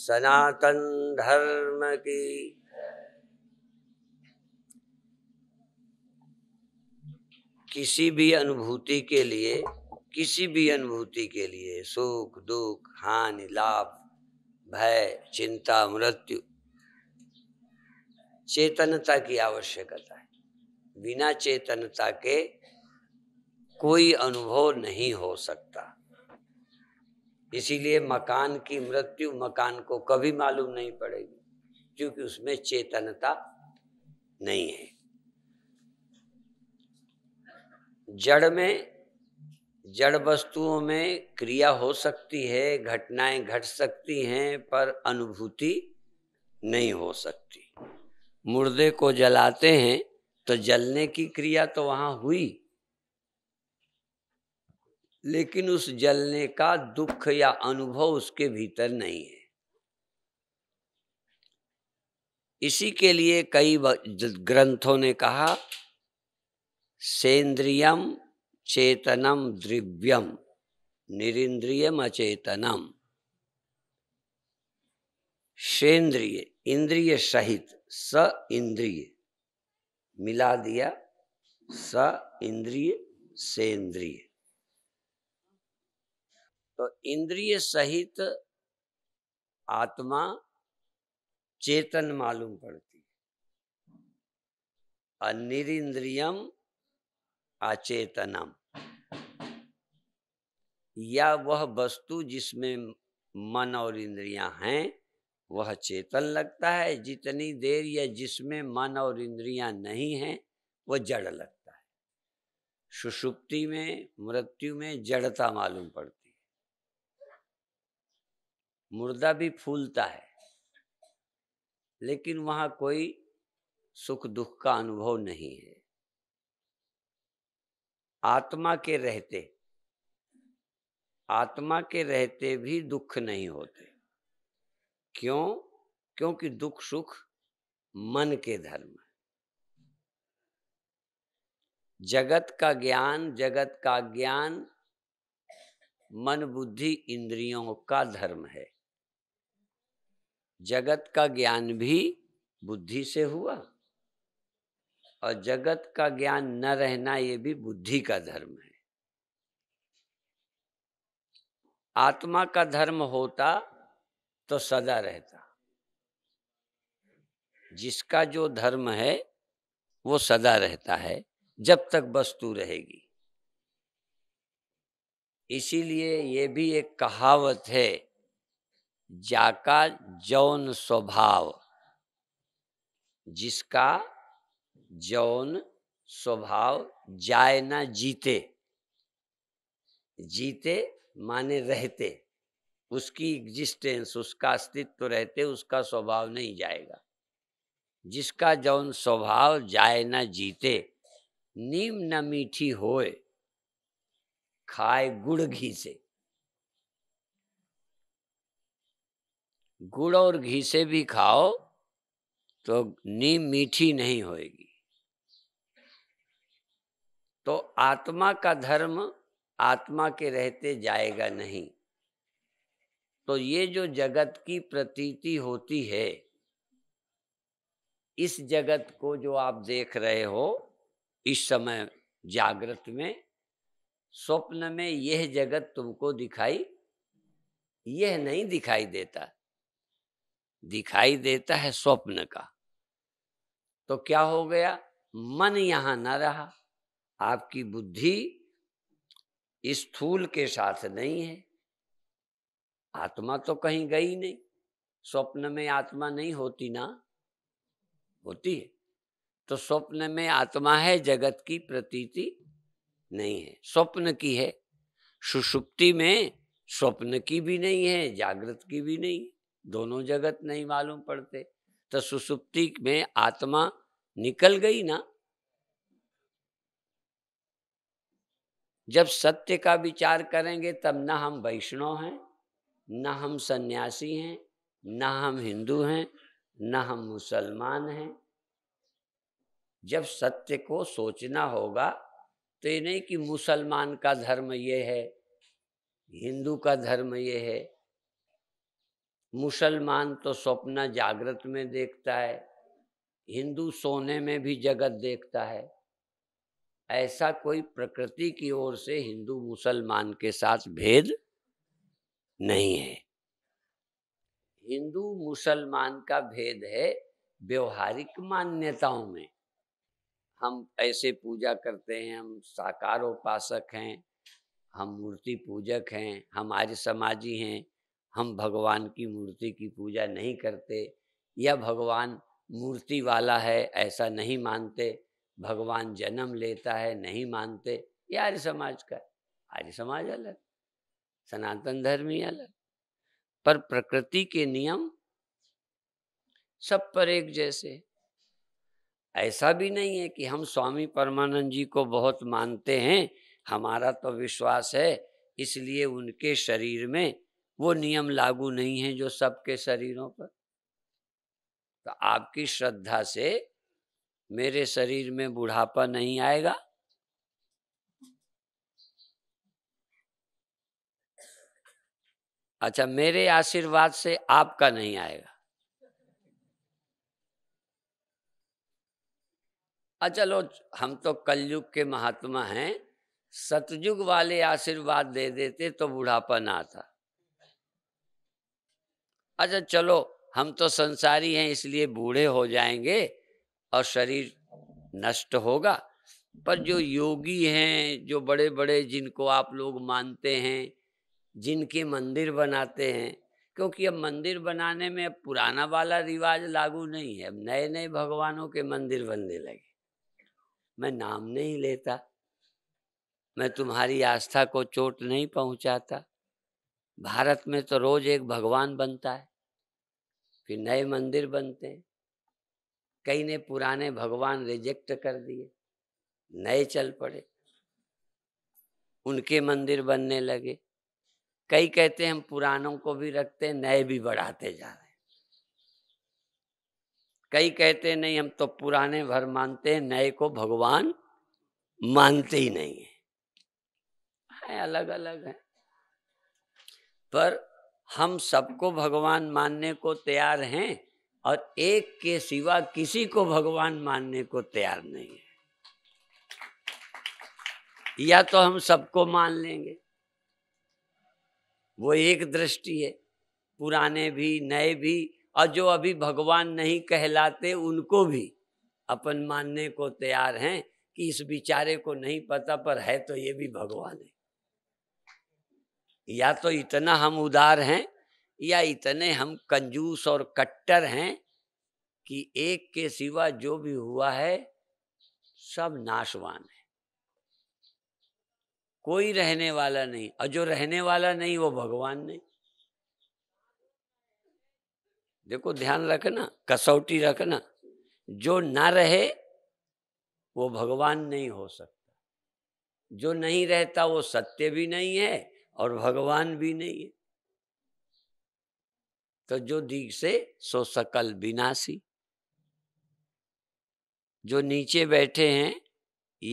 सनातन धर्म की किसी भी अनुभूति के लिए किसी भी अनुभूति के लिए सुख दुख हानि लाभ भय चिंता मृत्यु चेतनता की आवश्यकता है बिना चेतनता के कोई अनुभव नहीं हो सकता इसीलिए मकान की मृत्यु मकान को कभी मालूम नहीं पड़ेगी क्योंकि उसमें चेतनता नहीं है जड़ में जड़ वस्तुओं में क्रिया हो सकती है घटनाएं घट सकती हैं पर अनुभूति नहीं हो सकती मुर्दे को जलाते हैं तो जलने की क्रिया तो वहाँ हुई लेकिन उस जलने का दुख या अनुभव उसके भीतर नहीं है इसी के लिए कई ग्रंथों ने कहा सेंद्रियम चेतनम द्रिव्यम निरिंद्रियम अचेतनम सेंद्रिय इंद्रिय सहित स इंद्रिय मिला दिया स इंद्रिय सेंद्रिय तो इंद्रिय सहित आत्मा चेतन मालूम पड़ती है अनिरिंद्रियम अचेतनम या वह वस्तु जिसमें मन और इंद्रियां हैं वह चेतन लगता है जितनी देर या जिसमें मन और इंद्रियां नहीं हैं वह जड़ लगता है सुषुप्ति में मृत्यु में जड़ता मालूम पड़ती मुर्दा भी फूलता है लेकिन वहाँ कोई सुख दुख का अनुभव नहीं है आत्मा के रहते आत्मा के रहते भी दुख नहीं होते क्यों क्योंकि दुख सुख मन के धर्म है जगत का ज्ञान जगत का ज्ञान मन बुद्धि इंद्रियों का धर्म है जगत का ज्ञान भी बुद्धि से हुआ और जगत का ज्ञान न रहना ये भी बुद्धि का धर्म है आत्मा का धर्म होता तो सदा रहता जिसका जो धर्म है वो सदा रहता है जब तक वस्तु रहेगी इसीलिए ये भी एक कहावत है जाका जौन स्वभाव जिसका जौन स्वभाव जाए ना जीते जीते माने रहते उसकी एग्जिस्टेंस उसका अस्तित्व रहते उसका स्वभाव नहीं जाएगा जिसका जौन स्वभाव जाए ना जीते नीम न मीठी होए खाए गुड़ घी से गुड़ और घी से भी खाओ तो नीम मीठी नहीं होएगी तो आत्मा का धर्म आत्मा के रहते जाएगा नहीं तो ये जो जगत की प्रतीति होती है इस जगत को जो आप देख रहे हो इस समय जागृत में स्वप्न में यह जगत तुमको दिखाई यह नहीं दिखाई देता दिखाई देता है स्वप्न का तो क्या हो गया मन यहां न रहा आपकी बुद्धि स्थूल के साथ नहीं है आत्मा तो कहीं गई नहीं स्वप्न में आत्मा नहीं होती ना होती है तो स्वप्न में आत्मा है जगत की प्रतीति नहीं है स्वप्न की है सुषुप्ति में स्वप्न की भी नहीं है जागृत की भी नहीं है दोनों जगत नहीं मालूम पड़ते तो सुसुप्ति में आत्मा निकल गई ना जब सत्य का विचार करेंगे तब ना हम वैष्णव हैं ना हम सन्यासी हैं ना हम हिंदू हैं ना हम मुसलमान हैं जब सत्य को सोचना होगा तो ये नहीं कि मुसलमान का धर्म ये है हिंदू का धर्म ये है मुसलमान तो स्वप्न जागृत में देखता है हिंदू सोने में भी जगत देखता है ऐसा कोई प्रकृति की ओर से हिंदू मुसलमान के साथ भेद नहीं है हिंदू मुसलमान का भेद है व्यवहारिक मान्यताओं में हम ऐसे पूजा करते हैं हम साकार उपासक हैं हम मूर्ति पूजक हैं हम आर्य समाजी हैं हम भगवान की मूर्ति की पूजा नहीं करते या भगवान मूर्ति वाला है ऐसा नहीं मानते भगवान जन्म लेता है नहीं मानते ये आर्य समाज का आर्य समाज अलग सनातन धर्म ही अलग पर प्रकृति के नियम सब पर एक जैसे ऐसा भी नहीं है कि हम स्वामी परमानंद जी को बहुत मानते हैं हमारा तो विश्वास है इसलिए उनके शरीर में वो नियम लागू नहीं है जो सबके शरीरों पर तो आपकी श्रद्धा से मेरे शरीर में बुढ़ापा नहीं आएगा अच्छा मेरे आशीर्वाद से आपका नहीं आएगा अच्छा हाँ, लो हम तो कलयुग के महात्मा हैं सतयुग वाले आशीर्वाद दे देते तो बुढ़ापा ना आता अच्छा चलो हम तो संसारी हैं इसलिए बूढ़े हो जाएंगे और शरीर नष्ट होगा पर जो योगी हैं जो बड़े बड़े जिनको आप लोग मानते हैं जिनके मंदिर बनाते हैं क्योंकि अब मंदिर बनाने में अब पुराना वाला रिवाज लागू नहीं है अब नए नए भगवानों के मंदिर बनने लगे मैं नाम नहीं लेता मैं तुम्हारी आस्था को चोट नहीं पहुंचाता भारत में तो रोज एक भगवान बनता है फिर नए मंदिर बनते हैं कई ने पुराने भगवान रिजेक्ट कर दिए नए चल पड़े उनके मंदिर बनने लगे कई कहते हैं हम पुरानों को भी रखते हैं नए भी बढ़ाते जा रहे हैं कई कहते नहीं हम तो पुराने भर मानते हैं नए को भगवान मानते ही नहीं है अलग अलग है पर हम सबको भगवान मानने को तैयार हैं और एक के सिवा किसी को भगवान मानने को तैयार नहीं है या तो हम सबको मान लेंगे वो एक दृष्टि है पुराने भी नए भी और जो अभी भगवान नहीं कहलाते उनको भी अपन मानने को तैयार हैं कि इस बिचारे को नहीं पता पर है तो ये भी भगवान है या तो इतना हम उदार हैं या इतने हम कंजूस और कट्टर हैं कि एक के सिवा जो भी हुआ है सब नाशवान है कोई रहने वाला नहीं और जो रहने वाला नहीं वो भगवान नहीं देखो ध्यान रखना कसौटी रखना जो ना रहे वो भगवान नहीं हो सकता जो नहीं रहता वो सत्य भी नहीं है और भगवान भी नहीं है तो जो दीख से सो सकल विनाशी जो नीचे बैठे हैं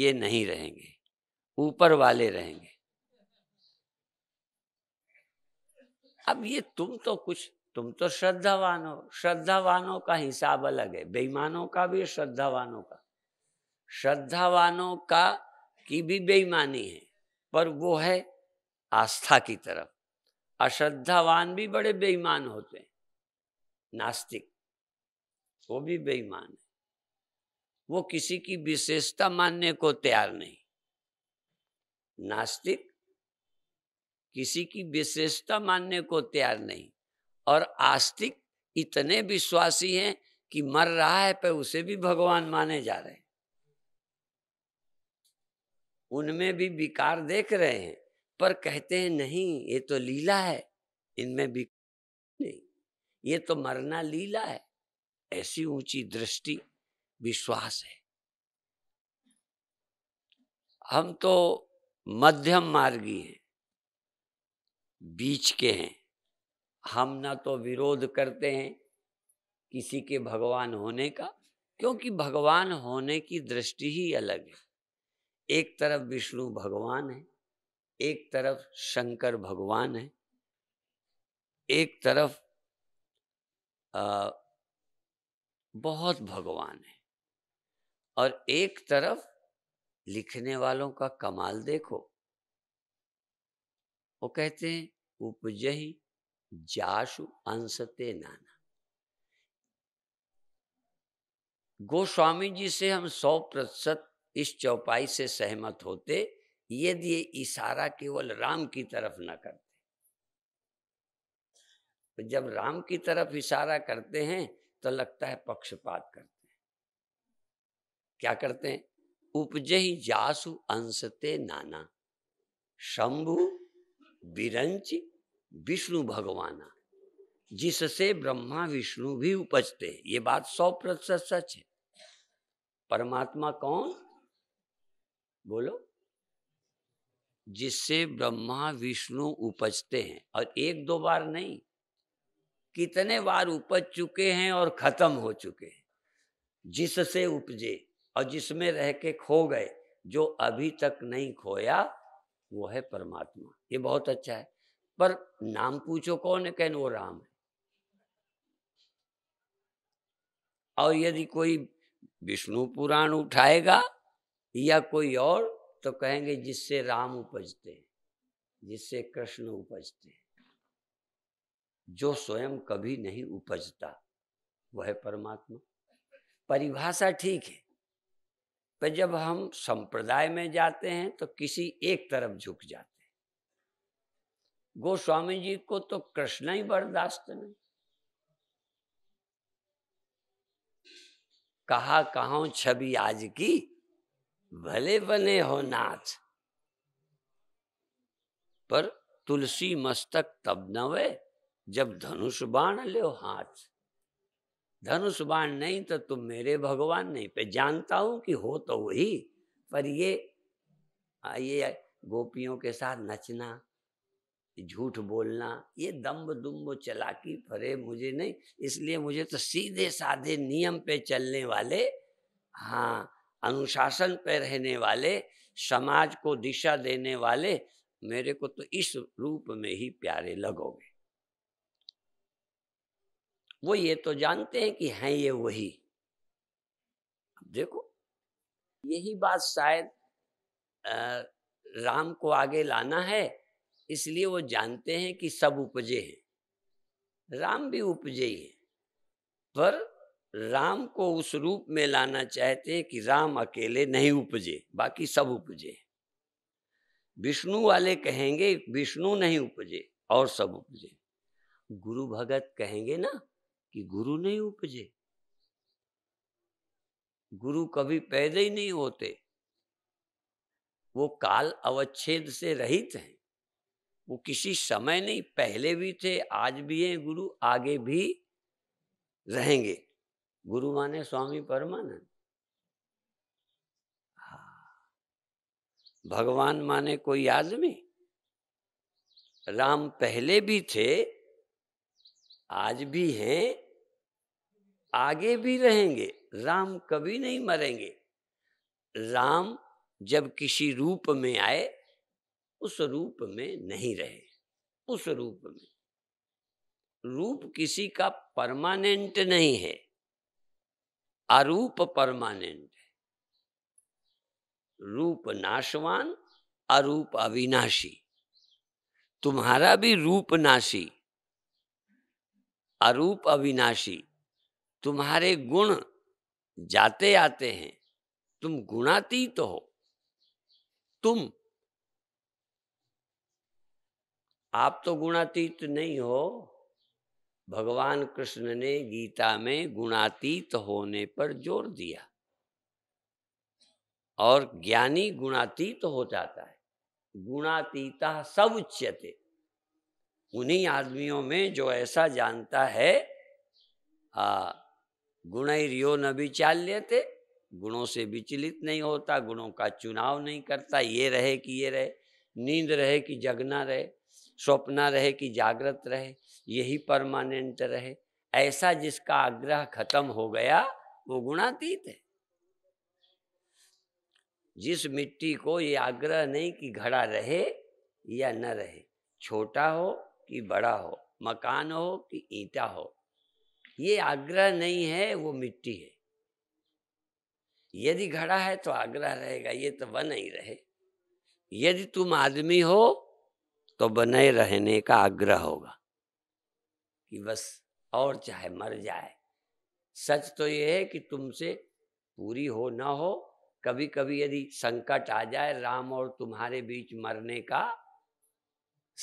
ये नहीं रहेंगे ऊपर वाले रहेंगे अब ये तुम तो कुछ तुम तो श्रद्धावान हो श्रद्धावानों का हिसाब अलग है बेईमानों का भी श्रद्धावानों का श्रद्धावानों का की भी बेईमानी है पर वो है आस्था की तरफ अश्रद्धावान भी बड़े बेईमान होते हैं नास्तिक वो भी बेईमान है वो किसी की विशेषता मानने को तैयार नहीं नास्तिक किसी की विशेषता मानने को तैयार नहीं और आस्तिक इतने विश्वासी हैं कि मर रहा है पर उसे भी भगवान माने जा रहे हैं उनमें भी विकार देख रहे हैं पर कहते हैं नहीं ये तो लीला है इनमें भी नहीं ये तो मरना लीला है ऐसी ऊंची दृष्टि विश्वास है हम तो मध्यम मार्गी हैं बीच के हैं हम ना तो विरोध करते हैं किसी के भगवान होने का क्योंकि भगवान होने की दृष्टि ही अलग है एक तरफ विष्णु भगवान है एक तरफ शंकर भगवान है एक तरफ आ, बहुत भगवान है और एक तरफ लिखने वालों का कमाल देखो वो कहते हैं उपजही जाशु अंशते नाना गोस्वामी जी से हम सौ प्रतिशत इस चौपाई से सहमत होते यदि ये इशारा केवल राम की तरफ ना करते तो जब राम की तरफ इशारा करते हैं तो लगता है पक्षपात करते हैं क्या करते हैं उपजे ही जासु अंशते नाना शंभु बिरंच विष्णु भगवाना जिससे ब्रह्मा विष्णु भी उपजते हैं ये बात सौ प्रतिशत सच है परमात्मा कौन बोलो जिससे ब्रह्मा विष्णु उपजते हैं और एक दो बार नहीं कितने बार उपज चुके हैं और खत्म हो चुके हैं जिससे उपजे और जिसमें रह के खो गए जो अभी तक नहीं खोया वो है परमात्मा ये बहुत अच्छा है पर नाम पूछो कौन है कहन वो राम है और यदि कोई विष्णु पुराण उठाएगा या कोई और तो कहेंगे जिससे राम उपजते जिससे कृष्ण उपजते जो स्वयं कभी नहीं उपजता वह परमात्मा परिभाषा ठीक है पर जब हम संप्रदाय में जाते हैं तो किसी एक तरफ झुक जाते हैं गोस्वामी जी को तो कृष्ण ही बर्दाश्त नहीं कहा कहा छवि आज की भले बने हो नाथ पर तुलसी मस्तक तब न वे जब धनुष बाण ले हाथ धनुष बाण नहीं तो तुम मेरे भगवान नहीं पे जानता हूं कि हो तो वही पर ये ये गोपियों के साथ नचना झूठ बोलना ये दम्ब दुम्ब चलाकी फरे मुझे नहीं इसलिए मुझे तो सीधे साधे नियम पे चलने वाले हाँ अनुशासन पे रहने वाले समाज को दिशा देने वाले मेरे को तो इस रूप में ही प्यारे लगोगे वो ये तो जानते हैं कि हैं ये वही देखो यही बात शायद राम को आगे लाना है इसलिए वो जानते हैं कि सब उपजे हैं राम भी उपजे ही है पर राम को उस रूप में लाना चाहते हैं कि राम अकेले नहीं उपजे बाकी सब उपजे विष्णु वाले कहेंगे विष्णु नहीं उपजे और सब उपजे गुरु भगत कहेंगे ना कि गुरु नहीं उपजे गुरु कभी पैदा ही नहीं होते वो काल अवच्छेद से रहित हैं वो किसी समय नहीं पहले भी थे आज भी हैं गुरु आगे भी रहेंगे गुरु माने स्वामी परमानंद हाँ। भगवान माने कोई आदमी राम पहले भी थे आज भी हैं आगे भी रहेंगे राम कभी नहीं मरेंगे राम जब किसी रूप में आए उस रूप में नहीं रहे उस रूप में रूप किसी का परमानेंट नहीं है अरूप परमानेंट है रूप नाशवान अरूप अविनाशी तुम्हारा भी रूप नाशी अरूप अविनाशी तुम्हारे गुण जाते आते हैं तुम गुणातीत तो हो तुम आप तो गुणातीत नहीं हो भगवान कृष्ण ने गीता में गुणातीत होने पर जोर दिया और ज्ञानी गुणातीत हो जाता है गुणातीता सब उच्यते उन्हीं आदमियों में जो ऐसा जानता है गुण गुणैर्यो न विचाल्य थे गुणों से विचलित नहीं होता गुणों का चुनाव नहीं करता ये रहे कि ये रहे नींद रहे कि जगना रहे स्वप्न रहे कि जागृत रहे यही परमानेंट रहे ऐसा जिसका आग्रह खत्म हो गया वो गुणातीत है जिस मिट्टी को ये आग्रह नहीं कि घड़ा रहे या न रहे छोटा हो कि बड़ा हो मकान हो कि ईटा हो ये आग्रह नहीं है वो मिट्टी है यदि घड़ा है तो आग्रह रहेगा ये तो बन ही रहे यदि तुम आदमी हो तो बने रहने का आग्रह होगा कि बस और चाहे मर जाए सच तो ये है कि तुमसे पूरी हो ना हो कभी कभी यदि संकट आ जाए राम और तुम्हारे बीच मरने का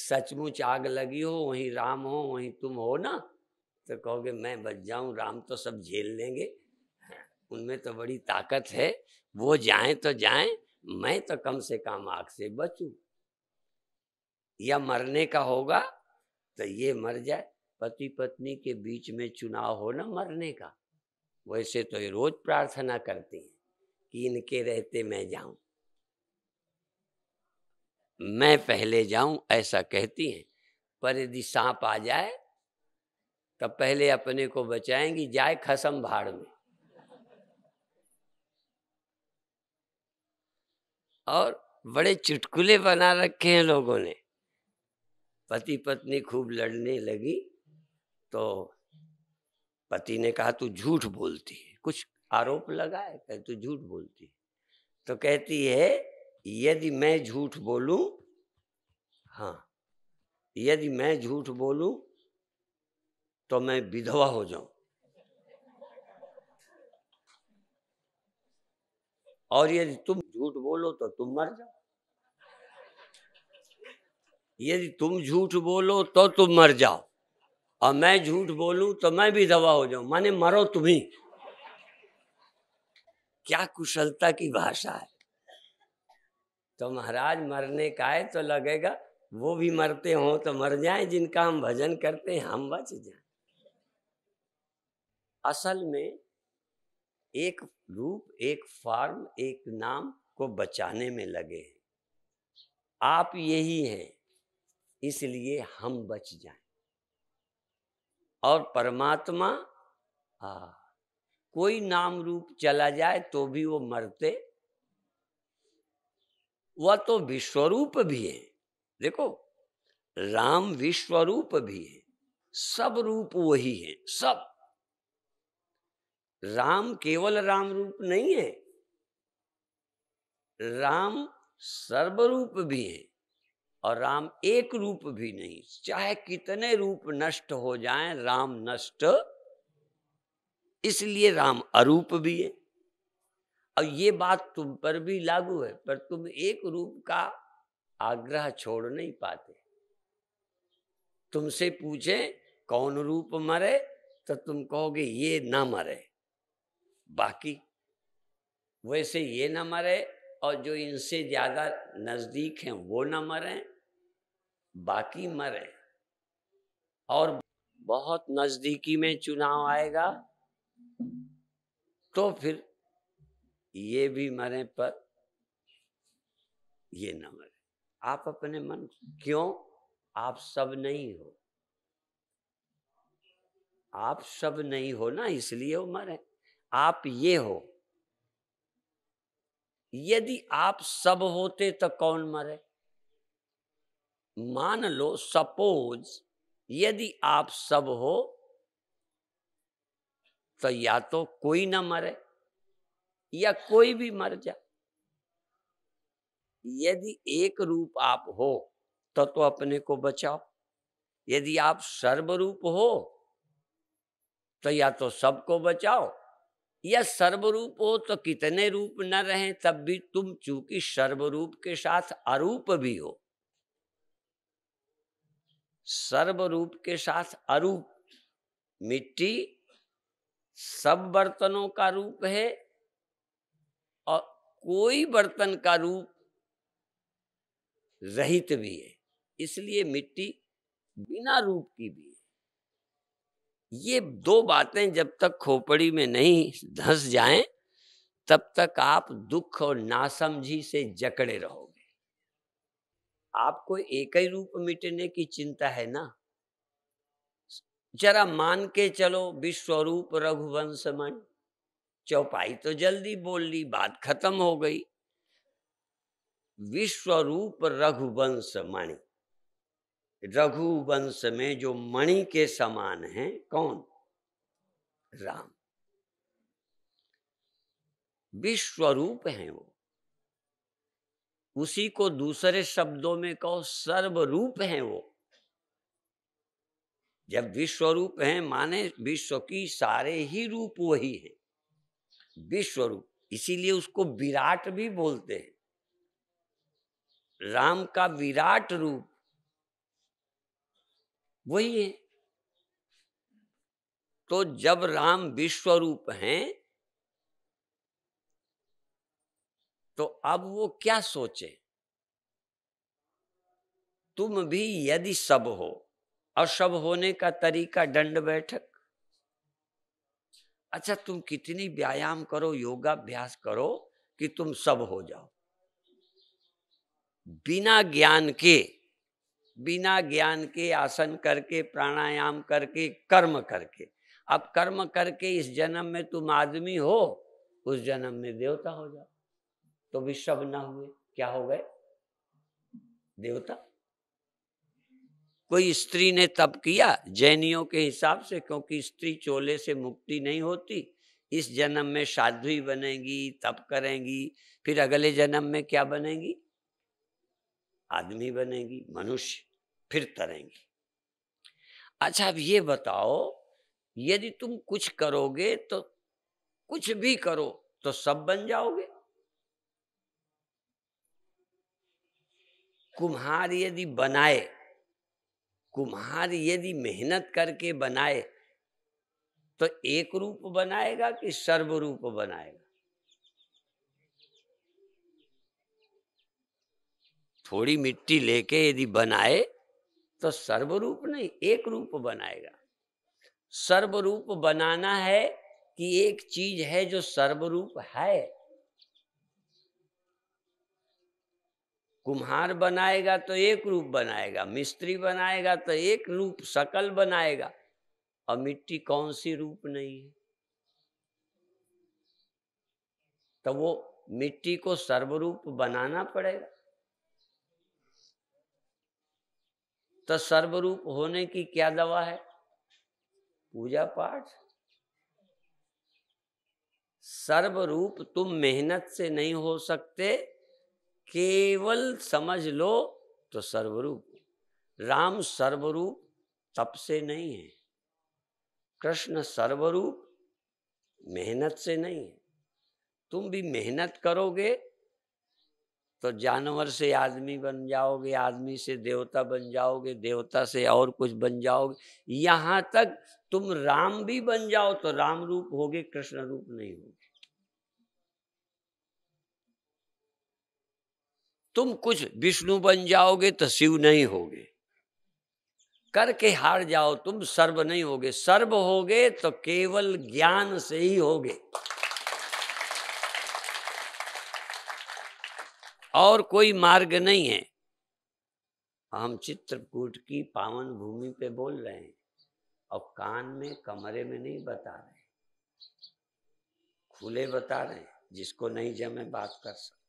सचमुच आग लगी हो वहीं राम हो वहीं तुम हो ना तो कहोगे मैं बच जाऊं राम तो सब झेल लेंगे उनमें तो बड़ी ताकत है वो जाए तो जाए मैं तो कम से कम आग से बचूं या मरने का होगा तो ये मर जाए पति पत्नी के बीच में चुनाव हो ना मरने का वैसे तो ये रोज प्रार्थना करते हैं कि इनके रहते मैं जाऊं मैं पहले जाऊं ऐसा कहती हैं पर यदि सांप आ जाए तब पहले अपने को बचाएंगी जाए खसम भाड़ में और बड़े चुटकुले बना रखे हैं लोगों ने पति पत्नी खूब लड़ने लगी तो पति ने कहा तू झूठ बोलती है कुछ आरोप लगाए कह तू झूठ बोलती है तो कहती है यदि मैं झूठ बोलूं हाँ यदि मैं झूठ बोलूं तो मैं विधवा हो जाऊं और यदि तुम झूठ बोलो तो तुम मर जाओ यदि तुम झूठ बोलो तो तुम मर जाओ और मैं झूठ बोलूं तो मैं भी दवा हो जाऊं माने मरो तुम्ही क्या कुशलता की भाषा है तो महाराज मरने का है तो लगेगा वो भी मरते हो तो मर जाए जिनका हम भजन करते हैं हम बच जाए असल में एक रूप एक फॉर्म एक नाम को बचाने में लगे हैं आप यही हैं इसलिए हम बच जाएं और परमात्मा आ, हाँ, कोई नाम रूप चला जाए तो भी वो मरते वह तो विश्वरूप भी है देखो राम विश्वरूप भी है सब रूप वही है सब राम केवल राम रूप नहीं है राम सर्वरूप भी है और राम एक रूप भी नहीं चाहे कितने रूप नष्ट हो जाएं राम नष्ट इसलिए राम अरूप भी है और ये बात तुम पर भी लागू है पर तुम एक रूप का आग्रह छोड़ नहीं पाते तुमसे पूछे कौन रूप मरे तो तुम कहोगे ये ना मरे बाकी वैसे ये ना मरे और जो इनसे ज्यादा नजदीक हैं वो ना मरे बाकी मरे और बहुत नजदीकी में चुनाव आएगा तो फिर ये भी मरे पर ये न मरे आप अपने मन क्यों आप सब नहीं हो आप सब नहीं हो ना इसलिए वो मरे आप ये हो यदि आप सब होते तो कौन मरे मान लो सपोज यदि आप सब हो तो या तो कोई ना मरे या कोई भी मर जाए यदि एक रूप आप हो तो तो अपने को बचाओ यदि आप सर्वरूप हो तो या तो सबको बचाओ या सर्वरूप हो तो कितने रूप न रहे तब भी तुम चूंकि सर्वरूप के साथ अरूप भी हो सर्व रूप के साथ अरूप मिट्टी सब बर्तनों का रूप है और कोई बर्तन का रूप रहित भी है इसलिए मिट्टी बिना रूप की भी है ये दो बातें जब तक खोपड़ी में नहीं धंस जाएं तब तक आप दुख और नासमझी से जकड़े रहोगे आपको एक ही रूप मिटने की चिंता है ना जरा मान के चलो विश्वरूप रघुवंश मन चौपाई तो जल्दी बोल ली बात खत्म हो गई विश्वरूप रघुवंश मणि रघुवंश में जो मणि के समान है कौन राम विश्वरूप है वो उसी को दूसरे शब्दों में कहो सर्व रूप है वो जब विश्व रूप है माने विश्व की सारे ही रूप वही है विश्व रूप इसीलिए उसको विराट भी बोलते हैं राम का विराट रूप वही है तो जब राम विश्व रूप हैं तो अब वो क्या सोचे तुम भी यदि सब हो और सब होने का तरीका दंड बैठक अच्छा तुम कितनी व्यायाम करो योगाभ्यास करो कि तुम सब हो जाओ बिना ज्ञान के बिना ज्ञान के आसन करके प्राणायाम करके कर्म करके अब कर्म करके इस जन्म में तुम आदमी हो उस जन्म में देवता हो जाओ तो विश्व न हुए क्या हो गए देवता कोई स्त्री ने तप किया जैनियों के हिसाब से क्योंकि स्त्री चोले से मुक्ति नहीं होती इस जन्म में साध्वी बनेगी तप करेंगी फिर अगले जन्म में क्या बनेगी आदमी बनेगी मनुष्य फिर तरेंगी अच्छा अब ये बताओ यदि तुम कुछ करोगे तो कुछ भी करो तो सब बन जाओगे कुम्हार यदि बनाए कुम्हार यदि मेहनत करके बनाए तो एक रूप बनाएगा कि सर्व रूप बनाएगा थोड़ी मिट्टी लेके यदि बनाए तो सर्वरूप नहीं एक रूप बनाएगा सर्व रूप बनाना है कि एक चीज है जो सर्वरूप है कुम्हार बनाएगा तो एक रूप बनाएगा मिस्त्री बनाएगा तो एक रूप सकल बनाएगा और मिट्टी कौन सी रूप नहीं है तो वो मिट्टी को सर्वरूप बनाना पड़ेगा तो सर्वरूप होने की क्या दवा है पूजा पाठ सर्वरूप तुम मेहनत से नहीं हो सकते केवल समझ लो तो सर्वरूप राम सर्वरूप तप से नहीं है कृष्ण सर्वरूप मेहनत से नहीं है तुम भी मेहनत करोगे तो जानवर से आदमी बन जाओगे आदमी से देवता बन जाओगे देवता से और कुछ बन जाओगे यहाँ तक तुम राम भी बन जाओ तो राम रूप होगे कृष्ण रूप नहीं होगे तुम कुछ विष्णु बन जाओगे तो शिव नहीं होगे करके हार जाओ तुम सर्व नहीं होगे सर्व होगे तो केवल ज्ञान से ही होगे और कोई मार्ग नहीं है हम चित्रकूट की पावन भूमि पे बोल रहे हैं और कान में कमरे में नहीं बता रहे खुले बता रहे हैं जिसको नहीं जमे बात कर सकते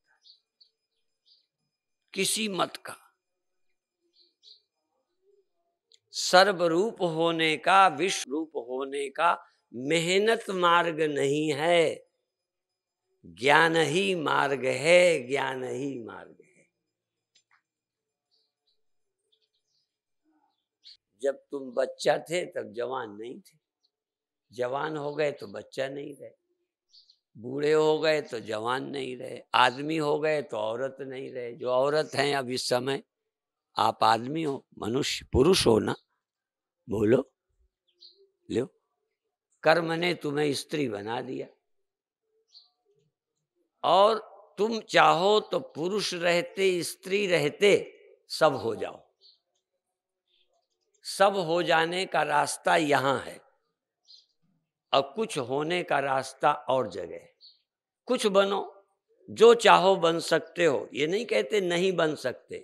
किसी मत का सर्वरूप होने का विश्व रूप होने का मेहनत मार्ग नहीं है ज्ञान ही मार्ग है ज्ञान ही मार्ग है जब तुम बच्चा थे तब जवान नहीं थे जवान हो गए तो बच्चा नहीं रहे बूढ़े हो गए तो जवान नहीं रहे आदमी हो गए तो औरत नहीं रहे जो औरत हैं अब इस समय आप आदमी हो मनुष्य पुरुष हो ना बोलो लो कर्म ने तुम्हें स्त्री बना दिया और तुम चाहो तो पुरुष रहते स्त्री रहते सब हो जाओ सब हो जाने का रास्ता यहां है और कुछ होने का रास्ता और जगह कुछ बनो जो चाहो बन सकते हो ये नहीं कहते नहीं बन सकते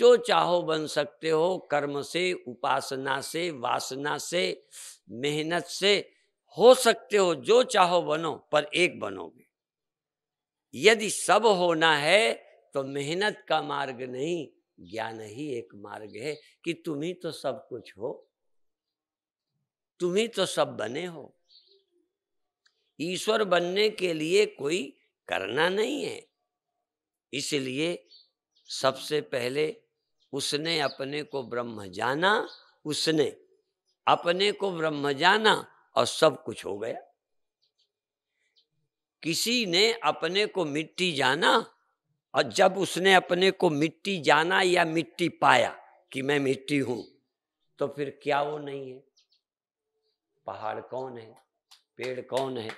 जो चाहो बन सकते हो कर्म से उपासना से वासना से मेहनत से हो सकते हो जो चाहो बनो पर एक बनोगे यदि सब होना है तो मेहनत का मार्ग नहीं ज्ञान ही एक मार्ग है कि तुम ही तो सब कुछ हो तुम ही तो सब बने हो ईश्वर बनने के लिए कोई करना नहीं है इसलिए सबसे पहले उसने अपने को ब्रह्म जाना उसने अपने को ब्रह्म जाना और सब कुछ हो गया किसी ने अपने को मिट्टी जाना और जब उसने अपने को मिट्टी जाना या मिट्टी पाया कि मैं मिट्टी हूं तो फिर क्या वो नहीं है पहाड़ कौन है पेड़ कौन है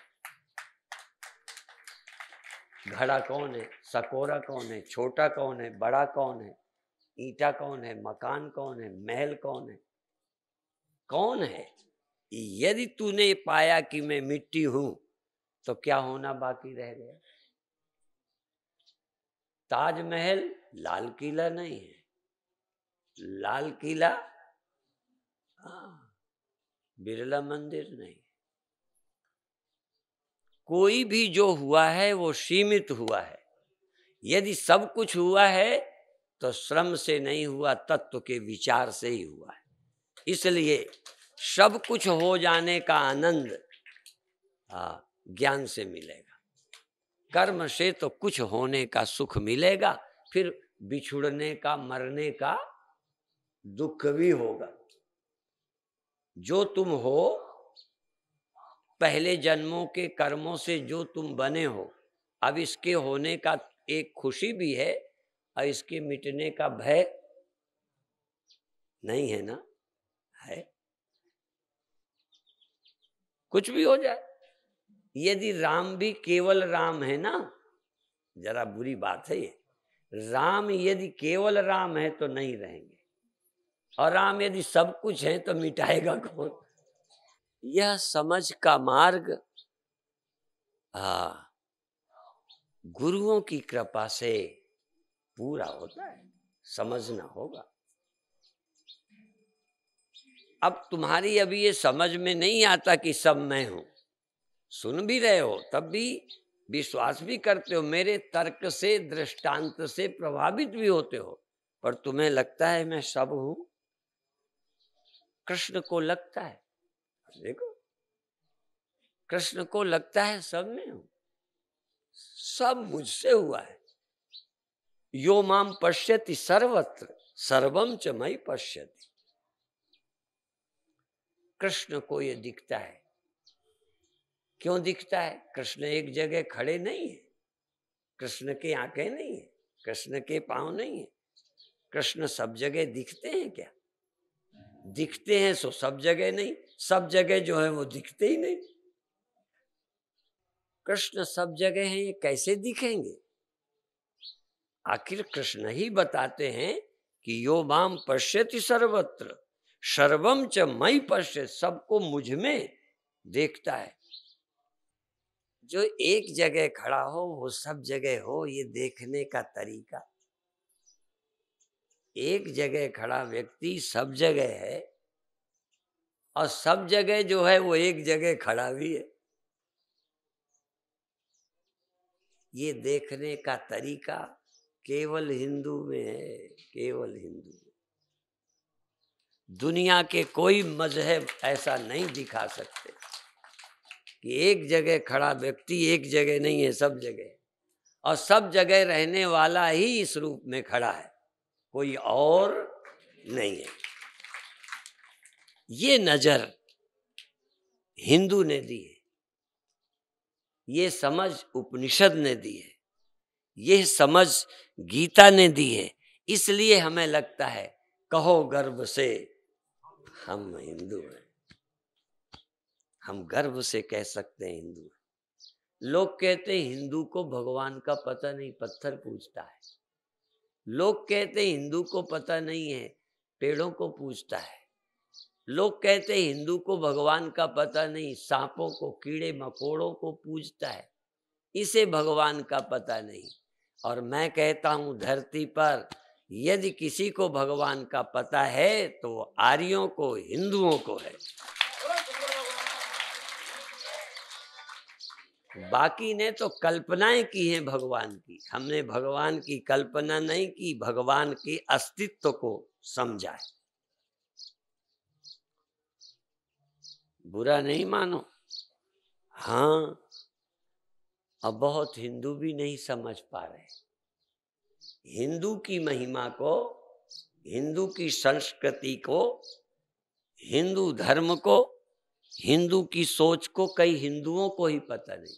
घड़ा कौन है सकोरा कौन है छोटा कौन है बड़ा कौन है ईटा कौन है मकान कौन है महल कौन है कौन है यदि तूने पाया कि मैं मिट्टी हूं तो क्या होना बाकी रह गया ताजमहल लाल किला नहीं है लाल किला बिरला मंदिर नहीं कोई भी जो हुआ है वो सीमित हुआ है यदि सब कुछ हुआ है तो श्रम से नहीं हुआ तत्व के विचार से ही हुआ है इसलिए सब कुछ हो जाने का आनंद ज्ञान से मिलेगा कर्म से तो कुछ होने का सुख मिलेगा फिर बिछुड़ने का मरने का दुख भी होगा जो तुम हो पहले जन्मों के कर्मों से जो तुम बने हो अब इसके होने का एक खुशी भी है और इसके मिटने का भय नहीं है ना है कुछ भी हो जाए यदि राम भी केवल राम है ना जरा बुरी बात है ये राम यदि केवल राम है तो नहीं रहेंगे राम यदि सब कुछ है तो मिटाएगा कौन यह समझ का मार्ग आ, हाँ, गुरुओं की कृपा से पूरा होता है समझना होगा अब तुम्हारी अभी ये समझ में नहीं आता कि सब मैं हूं सुन भी रहे हो तब भी विश्वास भी करते हो मेरे तर्क से दृष्टांत से प्रभावित भी होते हो पर तुम्हें लगता है मैं सब हूं कृष्ण को लगता है देखो कृष्ण को लगता है सब में हूं सब मुझसे हुआ है यो माम पश्यति सर्वत्र सर्वम च मई पश्यति कृष्ण को ये दिखता है क्यों दिखता है कृष्ण एक जगह खड़े नहीं है कृष्ण के आंखें नहीं है कृष्ण के पांव नहीं है कृष्ण सब जगह दिखते हैं क्या दिखते हैं सो सब जगह नहीं सब जगह जो है वो दिखते ही नहीं कृष्ण सब जगह हैं ये कैसे दिखेंगे आखिर कृष्ण ही बताते हैं कि यो माम पश्यति सर्वत्र सर्वम च मई पश्य सबको मुझ में देखता है जो एक जगह खड़ा हो वो सब जगह हो ये देखने का तरीका एक जगह खड़ा व्यक्ति सब जगह है और सब जगह जो है वो एक जगह खड़ा भी है ये देखने का तरीका केवल हिंदू में है केवल हिंदू में दुनिया के कोई मजहब ऐसा नहीं दिखा सकते कि एक जगह खड़ा व्यक्ति एक जगह नहीं है सब जगह और सब जगह रहने वाला ही इस रूप में खड़ा है कोई और नहीं है ये नजर हिंदू ने दी है ये समझ उपनिषद ने दी है यह समझ गीता ने दी है इसलिए हमें लगता है कहो गर्व से हम हिंदू हैं हम गर्व से कह सकते हैं हिंदू लोग कहते हैं हिंदू को भगवान का पता नहीं पत्थर पूछता है लोग कहते हिंदू को पता नहीं है पेड़ों को पूछता है लोग कहते हिंदू को भगवान का पता नहीं सांपों को कीड़े मकोड़ों को पूजता है इसे भगवान का पता नहीं और मैं कहता हूँ धरती पर यदि किसी को भगवान का पता है तो आर्यों को हिंदुओं को है बाकी ने तो कल्पनाएं की हैं भगवान की हमने भगवान की कल्पना नहीं की भगवान के अस्तित्व को समझा है बुरा नहीं मानो हाँ अब बहुत हिंदू भी नहीं समझ पा रहे हिंदू की महिमा को हिंदू की संस्कृति को हिंदू धर्म को हिंदू की सोच को कई हिंदुओं को ही पता नहीं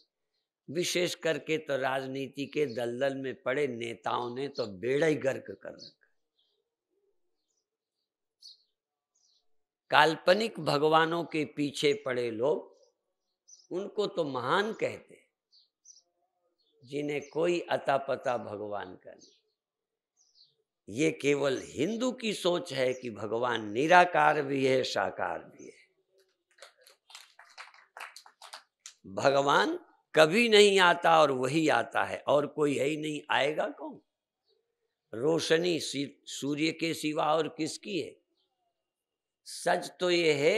विशेष करके तो राजनीति के दलदल में पड़े नेताओं ने तो बेड़ा ही गर्क कर रखा काल्पनिक भगवानों के पीछे पड़े लोग उनको तो महान कहते जिन्हें कोई अता पता भगवान का नहीं ये केवल हिंदू की सोच है कि भगवान निराकार भी है साकार भी है भगवान कभी नहीं आता और वही आता है और कोई है ही नहीं आएगा कौन रोशनी सूर्य के सिवा और किसकी है सच तो ये है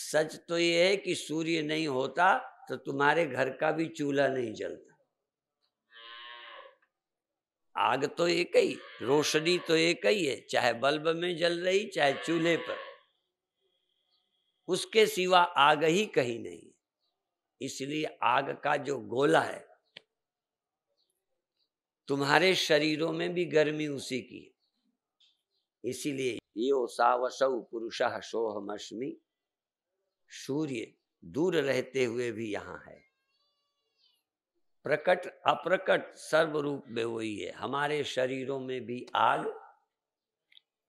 सच तो ये है कि सूर्य नहीं होता तो तुम्हारे घर का भी चूल्हा नहीं जलता आग तो एक ही रोशनी तो एक ही है चाहे बल्ब में जल रही चाहे चूल्हे पर उसके सिवा आग ही कहीं नहीं इसलिए आग का जो गोला है तुम्हारे शरीरों में भी गर्मी उसी की है इसीलिए यो सावसव पुरुष सोहमश्मी सूर्य दूर रहते हुए भी यहां है प्रकट अप्रकट सर्व रूप में वही है हमारे शरीरों में भी आग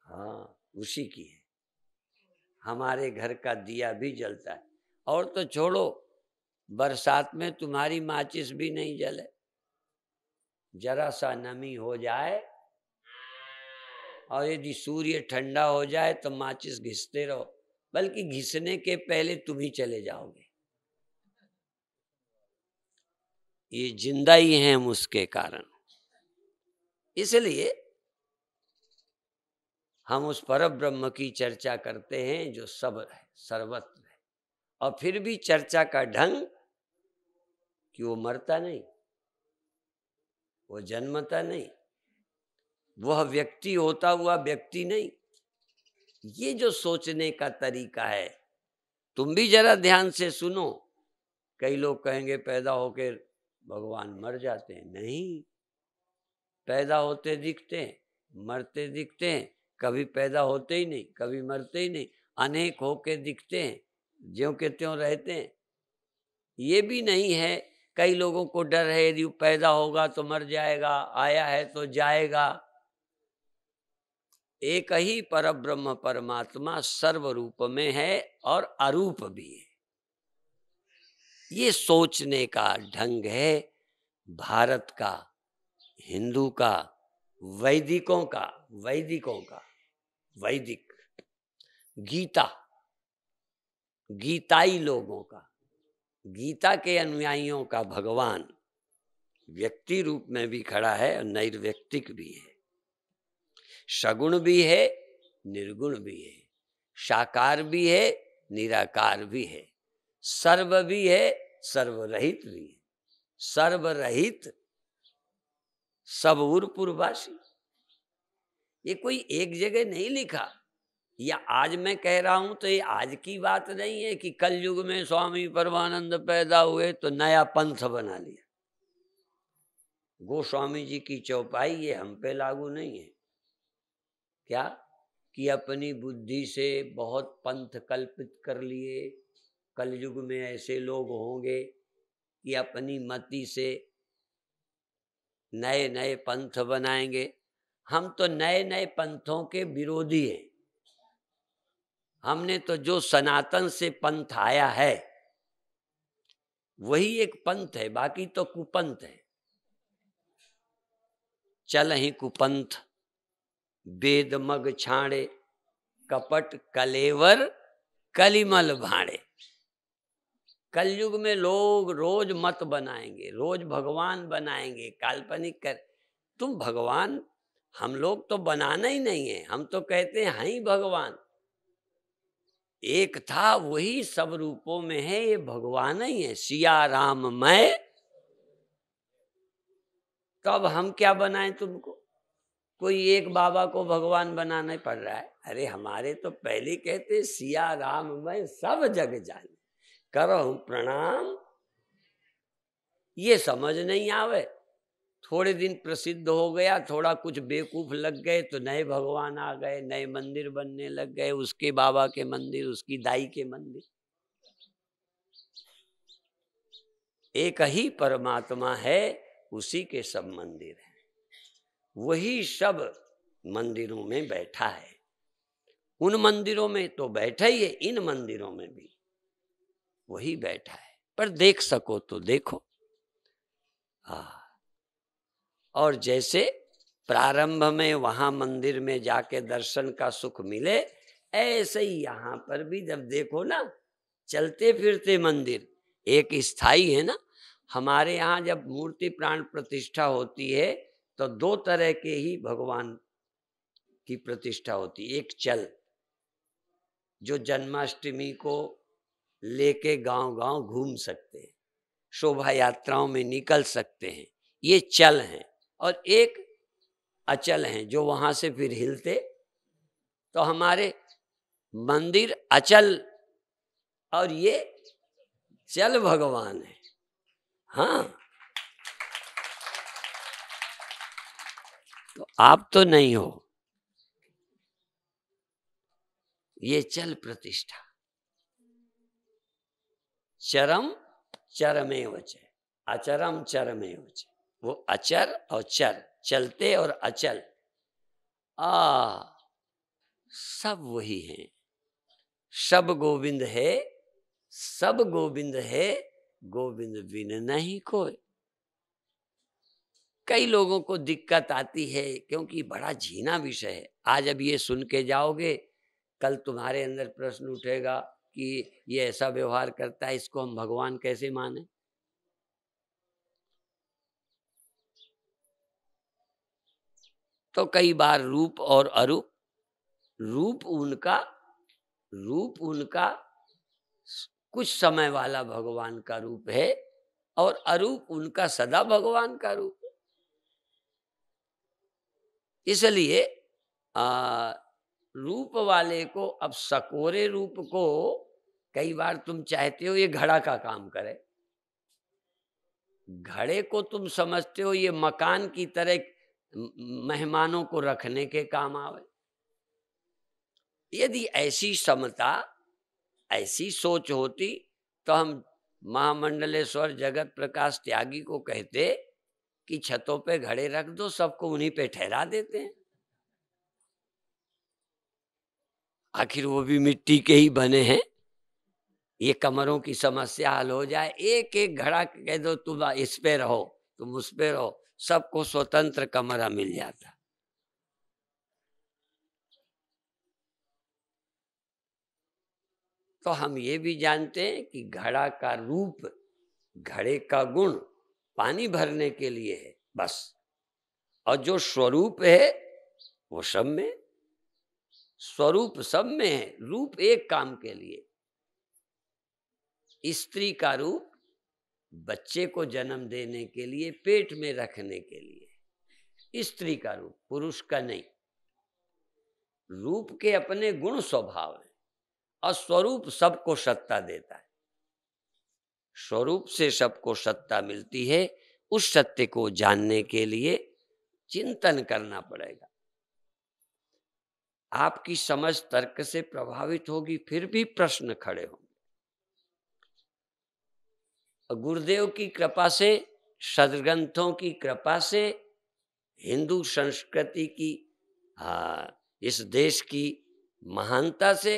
हाँ उसी की है हमारे घर का दिया भी जलता है और तो छोड़ो बरसात में तुम्हारी माचिस भी नहीं जले जरा सा नमी हो जाए और यदि सूर्य ठंडा हो जाए तो माचिस घिसते रहो बल्कि घिसने के पहले तुम ही चले जाओगे ये जिंदा ही है हम उसके कारण इसलिए हम उस पर ब्रह्म की चर्चा करते हैं जो सब है सर्वत्र है और फिर भी चर्चा का ढंग कि वो मरता नहीं वो जन्मता नहीं वह व्यक्ति होता हुआ व्यक्ति नहीं ये जो सोचने का तरीका है तुम भी जरा ध्यान से सुनो कई लोग कहेंगे पैदा होकर भगवान मर जाते हैं नहीं पैदा होते दिखते हैं मरते दिखते हैं कभी पैदा होते ही नहीं कभी मरते ही नहीं अनेक होके दिखते हैं ज्यो के त्यों रहते हैं ये भी नहीं है कई लोगों को डर है यदि पैदा होगा तो मर जाएगा आया है तो जाएगा एक ही पर ब्रह्म परमात्मा सर्व रूप में है और अरूप भी है ये सोचने का ढंग है भारत का हिंदू का वैदिकों का वैदिकों का वैदिक गीता गीताई लोगों का गीता के अनुयायियों का भगवान व्यक्ति रूप में भी खड़ा है और नैर्व्यक्तिक भी है सगुण भी है निर्गुण भी है साकार भी है निराकार भी है सर्व भी है सर्वरहित भी है सर्वरहित सब पूर्ववासी ये कोई एक जगह नहीं लिखा या आज मैं कह रहा हूँ तो ये आज की बात नहीं है कि कल युग में स्वामी परमानंद पैदा हुए तो नया पंथ बना लिया गोस्वामी जी की चौपाई ये हम पे लागू नहीं है क्या कि अपनी बुद्धि से बहुत पंथ कल्पित कर लिए कलयुग में ऐसे लोग होंगे कि अपनी मति से नए नए पंथ बनाएंगे हम तो नए नए पंथों के विरोधी हैं हमने तो जो सनातन से पंथ आया है वही एक पंथ है बाकी तो कुपंथ है चल ही कुपंथ वेद मग छाड़े कपट कलेवर कलिमल भाड़े कलयुग में लोग रोज मत बनाएंगे रोज भगवान बनाएंगे काल्पनिक कर तुम भगवान हम लोग तो बनाना ही नहीं है हम तो कहते हैं हाँ ही भगवान एक था वही सब रूपों में है ये भगवान ही है सिया राम मैं तब हम क्या बनाए तुमको कोई एक बाबा को भगवान बनाना पड़ रहा है अरे हमारे तो पहले कहते सिया राम मैं सब जग जाने करो प्रणाम ये समझ नहीं आवे थोड़े दिन प्रसिद्ध हो गया थोड़ा कुछ बेकूफ लग गए तो नए भगवान आ गए नए मंदिर बनने लग गए उसके बाबा के मंदिर उसकी दाई के मंदिर एक ही परमात्मा है उसी के सब मंदिर हैं वही सब मंदिरों में बैठा है उन मंदिरों में तो बैठा ही है इन मंदिरों में भी वही बैठा है पर देख सको तो देखो हा और जैसे प्रारंभ में वहाँ मंदिर में जाके दर्शन का सुख मिले ऐसे ही यहाँ पर भी जब देखो ना चलते फिरते मंदिर एक स्थाई है ना हमारे यहाँ जब मूर्ति प्राण प्रतिष्ठा होती है तो दो तरह के ही भगवान की प्रतिष्ठा होती है एक चल जो जन्माष्टमी को लेके गांव गांव घूम सकते हैं शोभा यात्राओं में निकल सकते हैं ये चल हैं और एक अचल हैं जो वहाँ से फिर हिलते तो हमारे मंदिर अचल और ये चल भगवान है हाँ तो आप तो नहीं हो ये चल प्रतिष्ठा चरम चरमे वचे अचरम चरमे वचे वो अचर और चर चलते और अचल आ सब वही है सब गोविंद है सब गोविंद है गोविंद बिन नहीं कोई कई लोगों को दिक्कत आती है क्योंकि बड़ा झीना विषय है आज अब ये सुन के जाओगे कल तुम्हारे अंदर प्रश्न उठेगा कि ये ऐसा व्यवहार करता है इसको हम भगवान कैसे माने तो कई बार रूप और अरूप रूप उनका रूप उनका कुछ समय वाला भगवान का रूप है और अरूप उनका सदा भगवान का रूप है इसलिए रूप वाले को अब सकोरे रूप को कई बार तुम चाहते हो ये घड़ा का काम करे घड़े को तुम समझते हो ये मकान की तरह मेहमानों को रखने के काम आवे यदि ऐसी समता ऐसी सोच होती तो हम महामंडलेश्वर जगत प्रकाश त्यागी को कहते कि छतों पे घड़े रख दो सबको उन्हीं पे ठहरा देते हैं आखिर वो भी मिट्टी के ही बने हैं ये कमरों की समस्या हल हो जाए एक एक घड़ा कह दो तुम इस पे रहो तुम उस पे रहो सबको स्वतंत्र कमरा मिल जाता तो हम ये भी जानते हैं कि घड़ा का रूप घड़े का गुण पानी भरने के लिए है बस और जो स्वरूप है वो सब में स्वरूप सब में है रूप एक काम के लिए स्त्री का रूप बच्चे को जन्म देने के लिए पेट में रखने के लिए स्त्री का रूप पुरुष का नहीं रूप के अपने गुण स्वभाव हैं और स्वरूप सबको सत्ता देता है स्वरूप से सबको सत्ता मिलती है उस सत्य को जानने के लिए चिंतन करना पड़ेगा आपकी समझ तर्क से प्रभावित होगी फिर भी प्रश्न खड़े हो गुरुदेव की कृपा से सदग्रंथों की कृपा से हिंदू संस्कृति की आ, इस देश की महानता से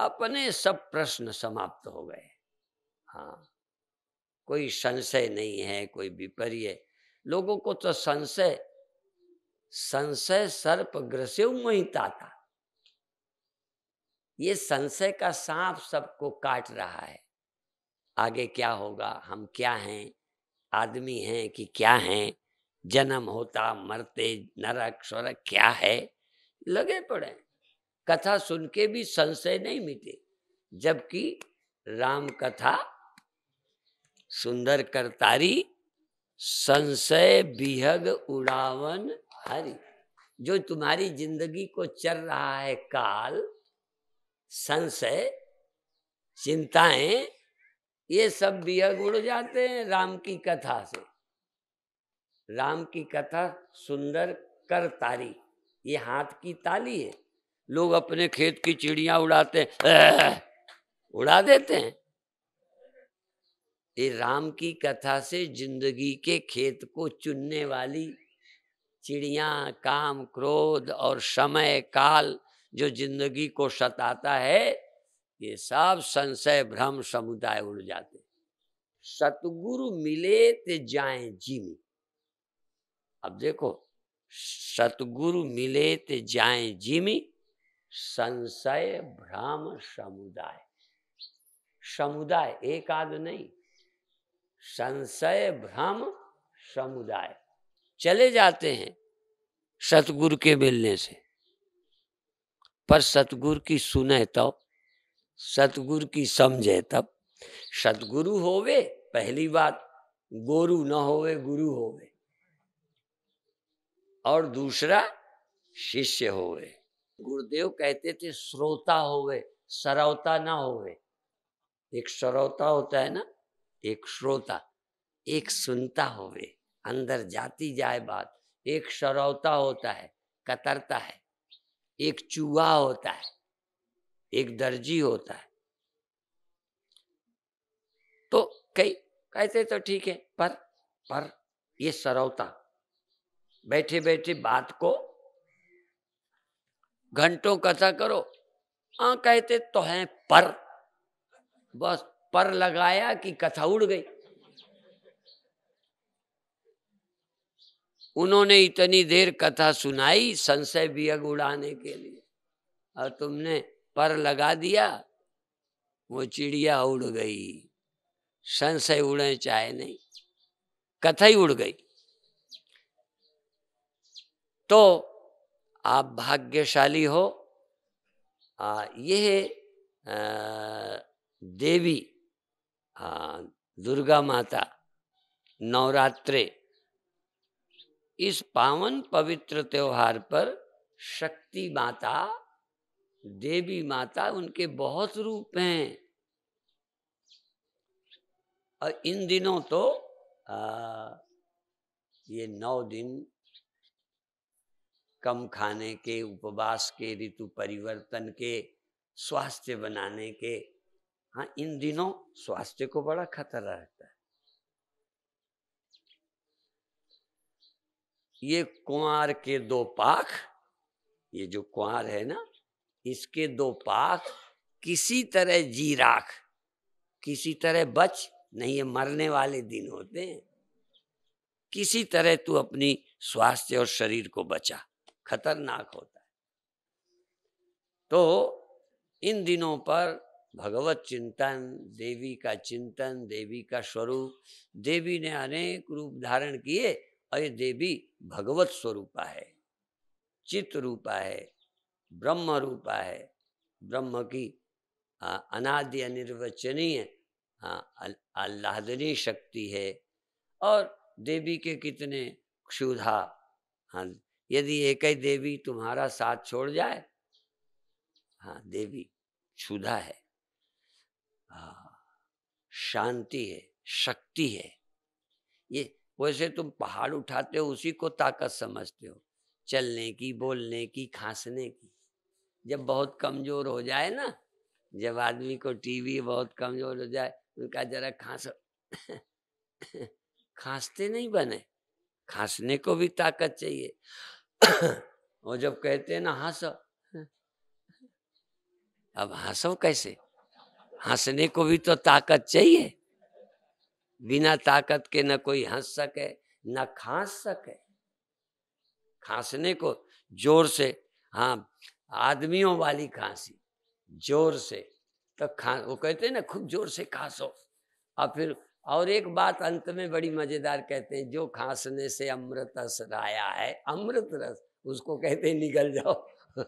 अपने सब प्रश्न समाप्त हो गए हाँ कोई संशय नहीं है कोई विपर्य लोगों को तो संशय संशय सर्प ग्रस्यु मोहिता ये संशय का सांप सबको काट रहा है आगे क्या होगा हम क्या हैं आदमी हैं कि क्या हैं जन्म होता मरते नरक स्वरक क्या है लगे पड़े कथा सुन के भी संशय नहीं मिटे जबकि राम कथा सुंदर करतारी संशय बिहग उड़ावन हरि जो तुम्हारी जिंदगी को चल रहा है काल संशय चिंताएं ये सब बिया गुड़ जाते हैं राम की कथा से राम की कथा सुंदर कर तारी ये हाथ की ताली है लोग अपने खेत की चिड़िया उड़ाते हैं उड़ा देते हैं ये राम की कथा से जिंदगी के खेत को चुनने वाली चिड़िया काम क्रोध और समय काल जो जिंदगी को सताता है ये सब संशय भ्रम समुदाय उड़ जाते सतगुरु मिले ते जाए जीवी अब देखो सतगुरु मिले ते जाए जिमी संशय भ्रम समुदाय समुदाय एक आद नहीं संशय भ्रम समुदाय चले जाते हैं सतगुरु के मिलने से पर सतगुरु की सुने तो सतगुरु की समझे तब सतगुरु होवे पहली बात गोरु न होवे गुरु होवे और दूसरा शिष्य होवे गुरुदेव कहते थे श्रोता होवे सरौता ना होवे एक सरौता होता है ना एक श्रोता एक सुनता होवे अंदर जाती जाए बात एक सरौता होता है कतरता है एक चूहा होता है एक दर्जी होता है तो कई कहते तो ठीक है पर पर ये सरौता बैठे बैठे बात को घंटों कथा करो आ हाँ, कहते तो है पर बस पर लगाया कि कथा उड़ गई उन्होंने इतनी देर कथा सुनाई संशय बियग उड़ाने के लिए और तुमने पर लगा दिया वो चिड़िया उड़ गई संशय उड़े चाहे नहीं कथा ही उड़ गई तो आप भाग्यशाली हो आ, यह देवी आ, दुर्गा माता नवरात्रे इस पावन पवित्र त्योहार पर शक्ति माता देवी माता उनके बहुत रूप हैं और इन दिनों तो आ, ये नौ दिन कम खाने के उपवास के ऋतु परिवर्तन के स्वास्थ्य बनाने के हाँ इन दिनों स्वास्थ्य को बड़ा खतरा रहता है ये कुआर के दो पाख ये जो कुआर है ना इसके दो पाख किसी तरह जी राख किसी तरह बच नहीं ये मरने वाले दिन होते हैं किसी तरह तू अपनी स्वास्थ्य और शरीर को बचा खतरनाक होता है तो इन दिनों पर भगवत चिंतन देवी का चिंतन देवी का स्वरूप देवी ने अनेक रूप धारण किए और ये देवी भगवत स्वरूपा है चित्त रूपा है ब्रह्म रूपा है ब्रह्म की अनाद्य निर्वचनीय आह्लादनीय शक्ति है और देवी के कितने क्षुधा हाँ यदि एक ही देवी तुम्हारा साथ छोड़ जाए हाँ देवी क्षुधा है शांति है शक्ति है ये वैसे तुम पहाड़ उठाते हो उसी को ताकत समझते हो चलने की बोलने की खांसने की जब बहुत कमजोर हो जाए ना जब आदमी को टीवी बहुत कमजोर हो जाए उनका जरा खांस खांसते नहीं बने खांसने को भी ताकत चाहिए और जब कहते हैं ना हंसो अब हंसो कैसे हंसने को भी तो ताकत चाहिए बिना ताकत के ना कोई हंस सके ना खांस सके खांसने को जोर से हाँ आदमियों वाली खांसी जोर से तो खा वो कहते हैं ना खूब जोर से खांसो और फिर और एक बात अंत में बड़ी मजेदार कहते हैं जो खांसने से अमृत रस आया है अमृत रस उसको कहते हैं निकल जाओ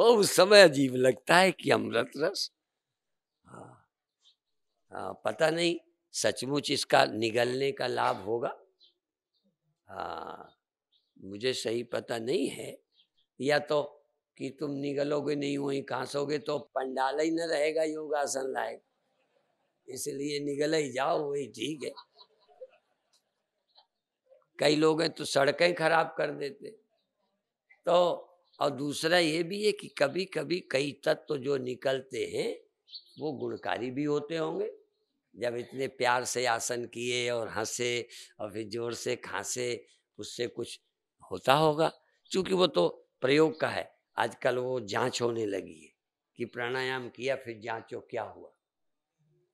वो उस समय अजीब लगता है कि अमृत रस हाँ।, हाँ पता नहीं सचमुच इसका निगलने का लाभ होगा हाँ मुझे सही पता नहीं है या तो कि तुम निकलोगे नहीं वहीं खांसोगे तो पंडाल ही न रहेगा योगासन लायक इसलिए निकल ही जाओ वही ठीक है कई लोग हैं तो सड़कें खराब कर देते तो और दूसरा ये भी है कि कभी कभी कई तत्व तो जो निकलते हैं वो गुणकारी भी होते होंगे जब इतने प्यार से आसन किए और हंसे और फिर जोर से खांसे उससे कुछ होता होगा क्योंकि वो तो प्रयोग का है आजकल वो जांच होने लगी है कि प्राणायाम किया फिर जांचो क्या हुआ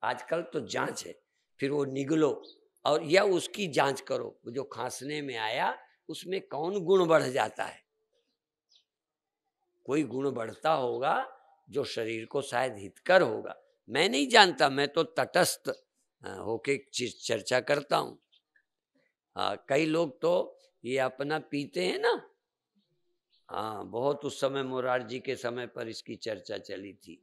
आजकल तो जांच है फिर वो निगलो और या उसकी जांच करो जो खांसने में आया उसमें कौन गुण बढ़ जाता है कोई गुण बढ़ता होगा जो शरीर को शायद हितकर होगा मैं नहीं जानता मैं तो तटस्थ होके चर्चा करता हूँ कई लोग तो ये अपना पीते हैं ना हाँ बहुत उस समय जी के समय पर इसकी चर्चा चली थी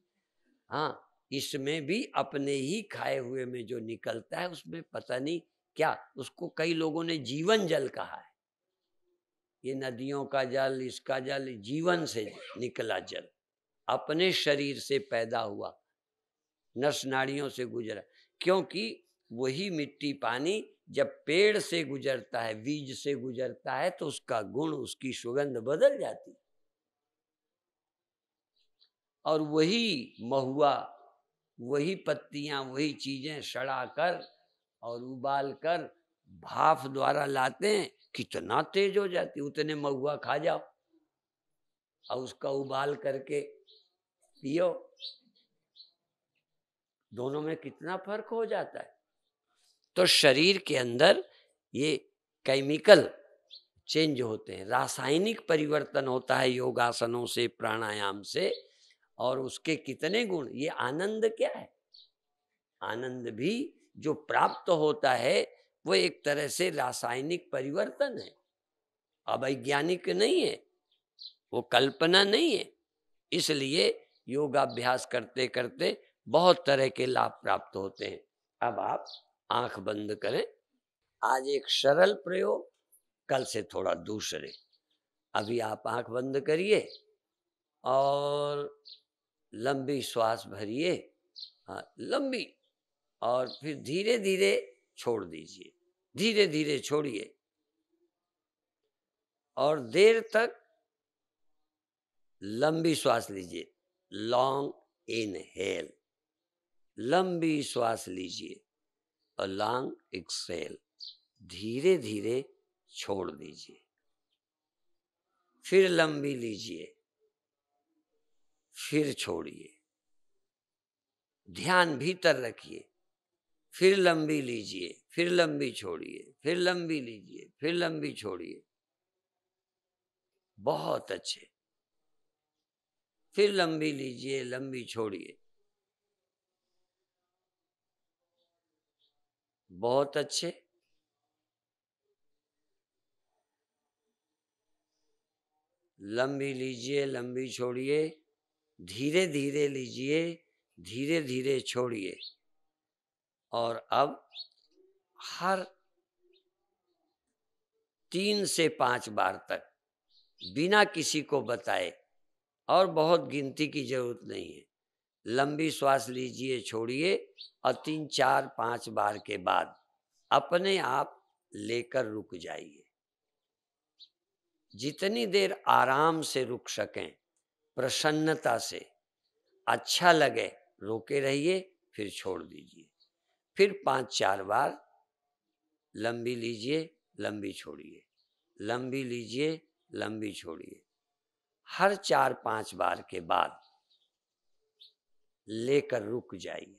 हाँ इसमें भी अपने ही खाए हुए में जो निकलता है उसमें पता नहीं क्या उसको कई लोगों ने जीवन जल कहा है ये नदियों का जल इसका जल जीवन से निकला जल अपने शरीर से पैदा हुआ नस नाड़ियों से गुजरा क्योंकि वही मिट्टी पानी जब पेड़ से गुजरता है बीज से गुजरता है तो उसका गुण उसकी सुगंध बदल जाती और वही महुआ वही पत्तियां वही चीजें सड़ा कर और उबाल कर भाफ द्वारा लाते हैं कितना तेज हो जाती उतने महुआ खा जाओ और उसका उबाल करके पियो दोनों में कितना फर्क हो जाता है तो शरीर के अंदर ये केमिकल चेंज होते हैं रासायनिक परिवर्तन होता है योगासनों से प्राणायाम से और उसके कितने गुण ये आनंद क्या है आनंद भी जो प्राप्त होता है वो एक तरह से रासायनिक परिवर्तन है अवैज्ञानिक नहीं है वो कल्पना नहीं है इसलिए योगाभ्यास करते करते बहुत तरह के लाभ प्राप्त होते हैं अब आप आंख बंद करें आज एक सरल प्रयोग कल से थोड़ा दूसरे अभी आप आंख बंद करिए और लंबी श्वास भरिए हाँ लंबी और फिर धीरे धीरे छोड़ दीजिए धीरे धीरे छोड़िए और देर तक लंबी श्वास लीजिए लॉन्ग इनहेल लंबी श्वास लीजिए अ लॉन्ग एक्सेल धीरे धीरे छोड़ दीजिए फिर लंबी लीजिए फिर छोड़िए ध्यान भीतर रखिए फिर लंबी लीजिए फिर लंबी छोड़िए फिर लंबी लीजिए फिर लंबी छोड़िए बहुत अच्छे फिर लंबी लीजिए लंबी छोड़िए बहुत अच्छे लंबी लीजिए लंबी छोड़िए धीरे धीरे लीजिए धीरे धीरे छोड़िए और अब हर तीन से पांच बार तक बिना किसी को बताए और बहुत गिनती की जरूरत नहीं है लंबी श्वास लीजिए छोड़िए और तीन चार पाँच बार के बाद अपने आप लेकर रुक जाइए जितनी देर आराम से रुक सकें प्रसन्नता से अच्छा लगे रोके रहिए फिर छोड़ दीजिए फिर पांच चार बार लंबी लीजिए लंबी छोड़िए लंबी लीजिए लंबी छोड़िए हर चार पांच बार के बाद लेकर रुक जाइए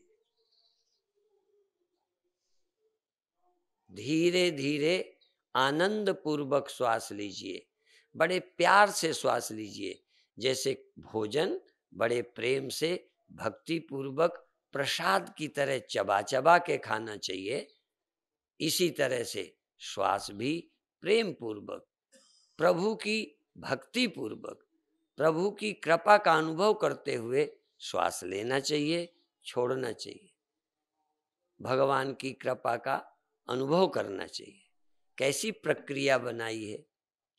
धीरे धीरे आनंद पूर्वक श्वास लीजिए बड़े प्यार से श्वास लीजिए जैसे भोजन बड़े प्रेम से भक्ति पूर्वक प्रसाद की तरह चबा चबा के खाना चाहिए इसी तरह से श्वास भी प्रेम पूर्वक प्रभु की भक्ति पूर्वक प्रभु की कृपा का अनुभव करते हुए श्वास लेना चाहिए छोड़ना चाहिए भगवान की कृपा का अनुभव करना चाहिए कैसी प्रक्रिया बनाई है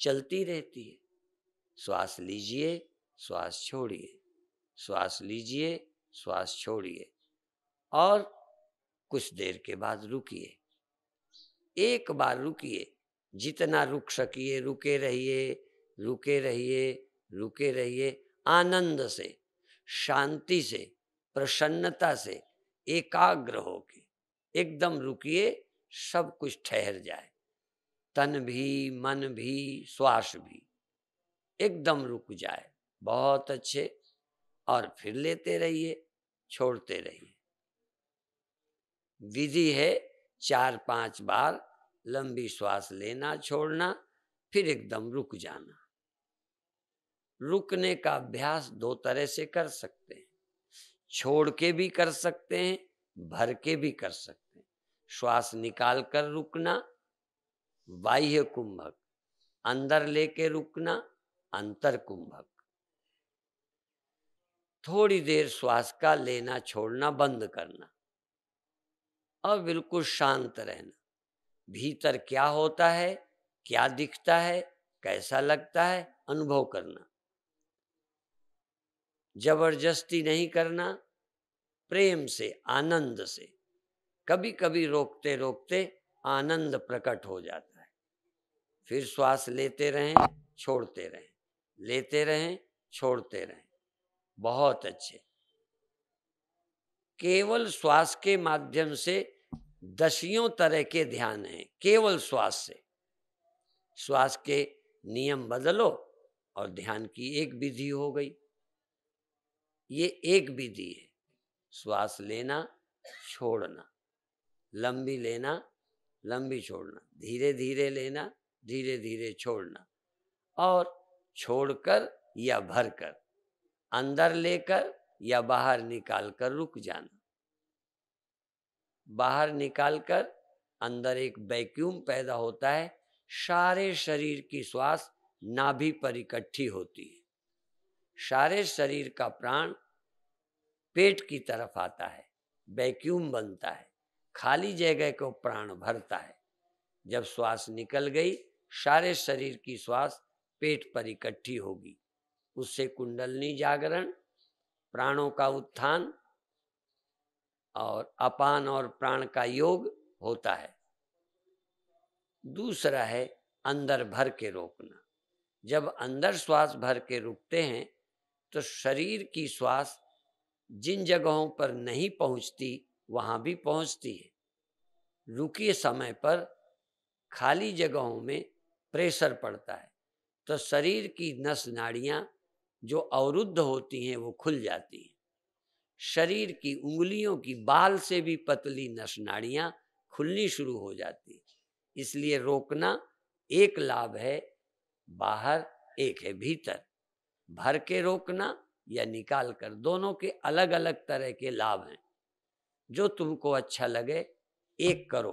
चलती रहती है श्वास लीजिए श्वास छोड़िए श्वास लीजिए श्वास छोड़िए और कुछ देर के बाद रुकिए एक बार रुकिए जितना रुक सकिए रुके रहिए रुके रहिए रुके रहिए आनंद से शांति से प्रसन्नता से एकाग्र हो के एकदम रुकिए सब कुछ ठहर जाए तन भी मन भी श्वास भी एकदम रुक जाए बहुत अच्छे और फिर लेते रहिए छोड़ते रहिए विधि है चार पांच बार लंबी श्वास लेना छोड़ना फिर एकदम रुक जाना रुकने का अभ्यास दो तरह से कर सकते हैं छोड़ के भी कर सकते हैं भर के भी कर सकते हैं श्वास निकाल कर रुकना बाह्य कुंभक अंदर लेके रुकना अंतर कुंभक थोड़ी देर श्वास का लेना छोड़ना बंद करना और बिल्कुल शांत रहना भीतर क्या होता है क्या दिखता है कैसा लगता है अनुभव करना जबरदस्ती नहीं करना प्रेम से आनंद से कभी कभी रोकते रोकते आनंद प्रकट हो जाता है फिर श्वास लेते रहें छोड़ते रहें लेते रहें छोड़ते रहें बहुत अच्छे केवल श्वास के माध्यम से दसियों तरह के ध्यान हैं केवल श्वास से श्वास के नियम बदलो और ध्यान की एक विधि हो गई ये एक विधि है श्वास लेना छोड़ना लंबी लेना लंबी छोड़ना धीरे धीरे लेना धीरे धीरे छोड़ना और छोड़कर या भरकर अंदर लेकर या बाहर निकाल कर रुक जाना बाहर निकाल कर अंदर एक वैक्यूम पैदा होता है सारे शरीर की श्वास नाभि पर इकट्ठी होती है सारे शरीर का प्राण पेट की तरफ आता है वैक्यूम बनता है खाली जगह को प्राण भरता है जब श्वास निकल गई सारे शरीर की श्वास पेट पर इकट्ठी होगी उससे कुंडलनी जागरण प्राणों का उत्थान और अपान और प्राण का योग होता है दूसरा है अंदर भर के रोकना जब अंदर श्वास भर के रुकते हैं तो शरीर की श्वास जिन जगहों पर नहीं पहुंचती वहां भी पहुंचती है रुके समय पर खाली जगहों में प्रेशर पड़ता है तो शरीर की नस नाड़ियाँ जो अवरुद्ध होती हैं वो खुल जाती हैं शरीर की उंगलियों की बाल से भी पतली नस नाड़ियाँ खुलनी शुरू हो जाती हैं इसलिए रोकना एक लाभ है बाहर एक है भीतर भर के रोकना या निकाल कर दोनों के अलग अलग तरह के लाभ हैं जो तुमको अच्छा लगे एक करो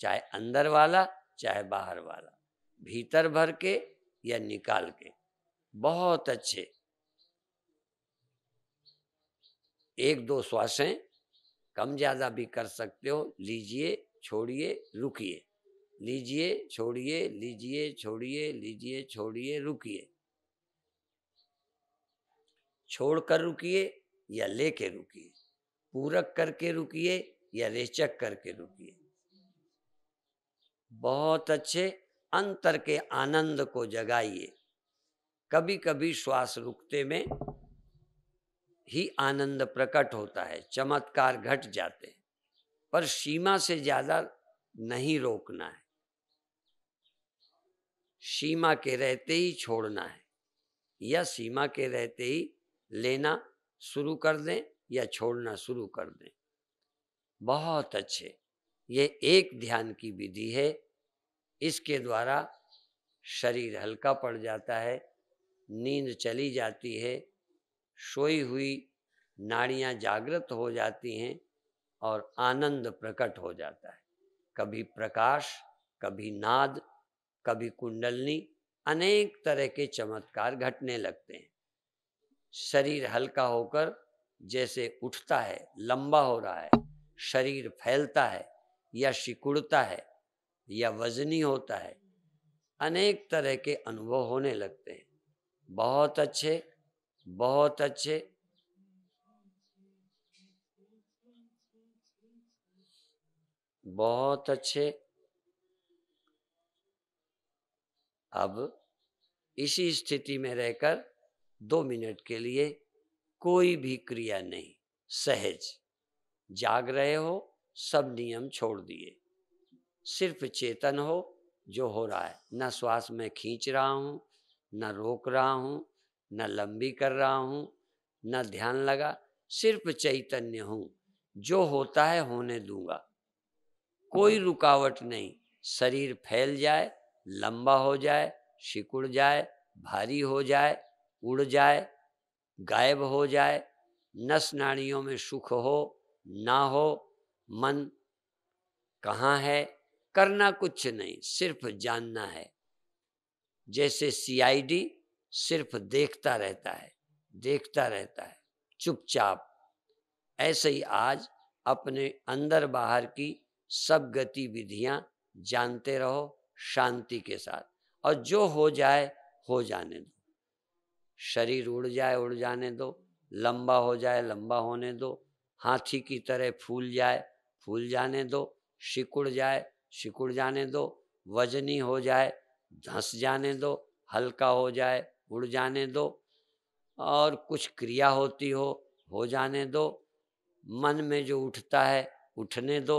चाहे अंदर वाला चाहे बाहर वाला भीतर भर के या निकाल के बहुत अच्छे एक दो श्वासें कम ज़्यादा भी कर सकते हो लीजिए छोड़िए रुकिए लीजिए छोड़िए लीजिए छोड़िए लीजिए छोड़िए रुकिए छोड़ कर रुकिए या लेके रुकिए पूरक करके रुकिए या रेचक करके रुकिए बहुत अच्छे अंतर के आनंद को जगाइए कभी कभी श्वास रुकते में ही आनंद प्रकट होता है चमत्कार घट जाते हैं पर सीमा से ज्यादा नहीं रोकना है सीमा के रहते ही छोड़ना है या सीमा के रहते ही लेना शुरू कर दें या छोड़ना शुरू कर दें बहुत अच्छे ये एक ध्यान की विधि है इसके द्वारा शरीर हल्का पड़ जाता है नींद चली जाती है सोई हुई नाड़ियाँ जागृत हो जाती हैं और आनंद प्रकट हो जाता है कभी प्रकाश कभी नाद कभी कुंडलनी अनेक तरह के चमत्कार घटने लगते हैं शरीर हल्का होकर जैसे उठता है लंबा हो रहा है शरीर फैलता है या शिकुड़ता है या वजनी होता है अनेक तरह के अनुभव होने लगते हैं बहुत अच्छे बहुत अच्छे बहुत अच्छे अब इसी स्थिति में रहकर दो मिनट के लिए कोई भी क्रिया नहीं सहज जाग रहे हो सब नियम छोड़ दिए सिर्फ चेतन हो जो हो रहा है ना श्वास में खींच रहा हूँ न रोक रहा हूँ न लंबी कर रहा हूँ न ध्यान लगा सिर्फ चैतन्य हूँ जो होता है होने दूंगा कोई रुकावट नहीं शरीर फैल जाए लंबा हो जाए सिकुड़ जाए भारी हो जाए उड़ जाए गायब हो जाए नस नाड़ियों में सुख हो ना हो मन कहाँ है करना कुछ नहीं सिर्फ जानना है जैसे सीआईडी सिर्फ देखता रहता है देखता रहता है चुपचाप ऐसे ही आज अपने अंदर बाहर की सब गतिविधियां जानते रहो शांति के साथ और जो हो जाए हो जाने दो शरीर उड़ जाए उड़ जाने दो लंबा हो जाए लंबा होने दो हाथी की तरह फूल जाए फूल जाने दो सिकुड़ जाए सिकुड़ जाने दो वजनी हो जाए धंस जाने दो हल्का हो जाए उड़ जाने दो और कुछ क्रिया होती हो हो जाने दो मन में जो उठता है उठने दो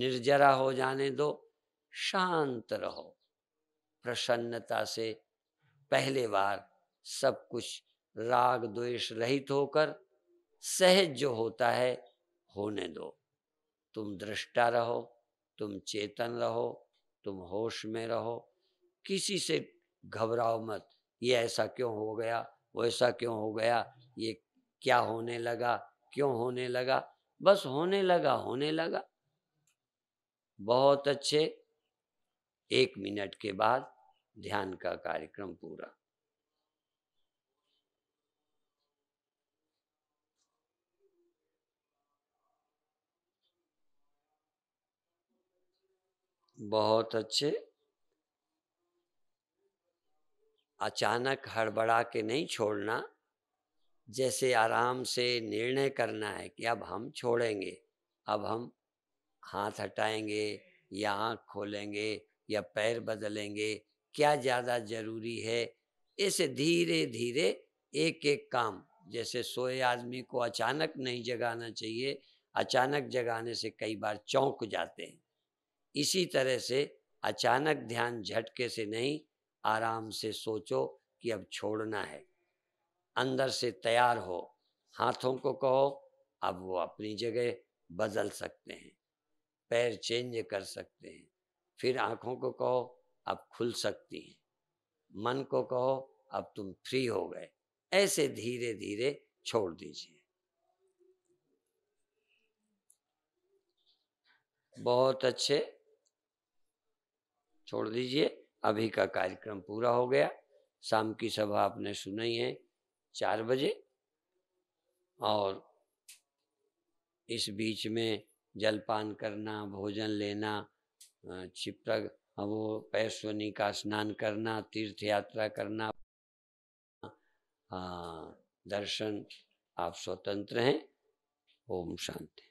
निर्जरा हो जाने दो शांत रहो प्रसन्नता से पहले बार सब कुछ राग द्वेष रहित होकर सहज जो होता है होने दो तुम दृष्टा रहो तुम चेतन रहो तुम होश में रहो किसी से घबराओ मत ये ऐसा क्यों हो गया वैसा क्यों हो गया ये क्या होने लगा क्यों होने लगा बस होने लगा होने लगा बहुत अच्छे एक मिनट के बाद ध्यान का कार्यक्रम पूरा बहुत अच्छे अचानक हड़बड़ा के नहीं छोड़ना जैसे आराम से निर्णय करना है कि अब हम छोड़ेंगे अब हम हाथ हटाएंगे या आँख खोलेंगे या पैर बदलेंगे क्या ज़्यादा ज़रूरी है ऐसे धीरे धीरे एक एक काम जैसे सोए आदमी को अचानक नहीं जगाना चाहिए अचानक जगाने से कई बार चौंक जाते हैं इसी तरह से अचानक ध्यान झटके से नहीं आराम से सोचो कि अब छोड़ना है अंदर से तैयार हो हाथों को कहो अब वो अपनी जगह बदल सकते हैं पैर चेंज कर सकते हैं फिर आंखों को कहो अब खुल सकती हैं मन को कहो अब तुम फ्री हो गए ऐसे धीरे धीरे छोड़ दीजिए बहुत अच्छे छोड़ दीजिए अभी का कार्यक्रम पूरा हो गया शाम की सभा आपने सुनी है चार बजे और इस बीच में जलपान करना भोजन लेना छिप्रा वो पैश्वनी का स्नान करना तीर्थ यात्रा करना दर्शन आप स्वतंत्र हैं ओम शांति